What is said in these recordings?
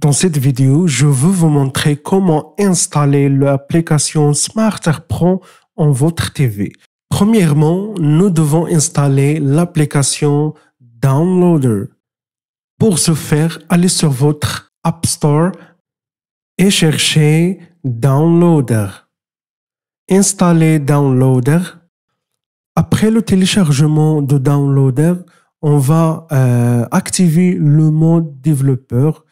Dans cette vidéo, je veux vous montrer comment installer l'application Smart Pro en votre TV. Premièrement, nous devons installer l'application Downloader. Pour ce faire, allez sur votre App Store et cherchez Downloader. Installez Downloader. Après le téléchargement de Downloader, on va euh, activer le mode développeur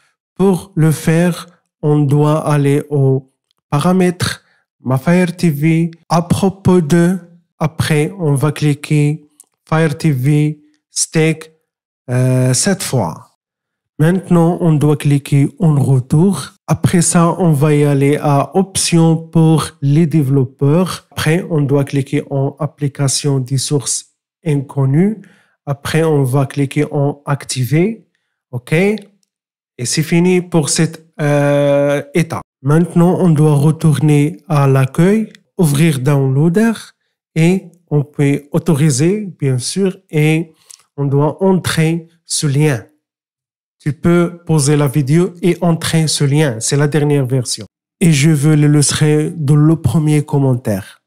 pour le faire, on doit aller aux paramètres, ma Fire TV, à propos de, après on va cliquer Fire TV Stack cette euh, fois. Maintenant, on doit cliquer en retour. Après ça, on va y aller à options pour les développeurs. Après, on doit cliquer en application des sources inconnues. Après, on va cliquer en activer. OK. Et c'est fini pour cette euh, étape. Maintenant, on doit retourner à l'accueil, ouvrir Downloader et on peut autoriser, bien sûr, et on doit entrer ce lien. Tu peux poser la vidéo et entrer ce lien. C'est la dernière version. Et je veux l'illustrer dans le premier commentaire.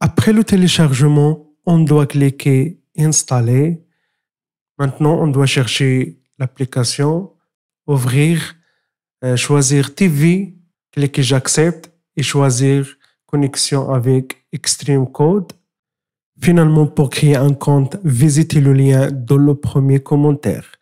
Après le téléchargement, on doit cliquer « Installer ». Maintenant, on doit chercher l'application, ouvrir, euh, choisir TV, cliquer J'accepte et choisir Connexion avec Extreme Code. Finalement, pour créer un compte, visitez le lien dans le premier commentaire.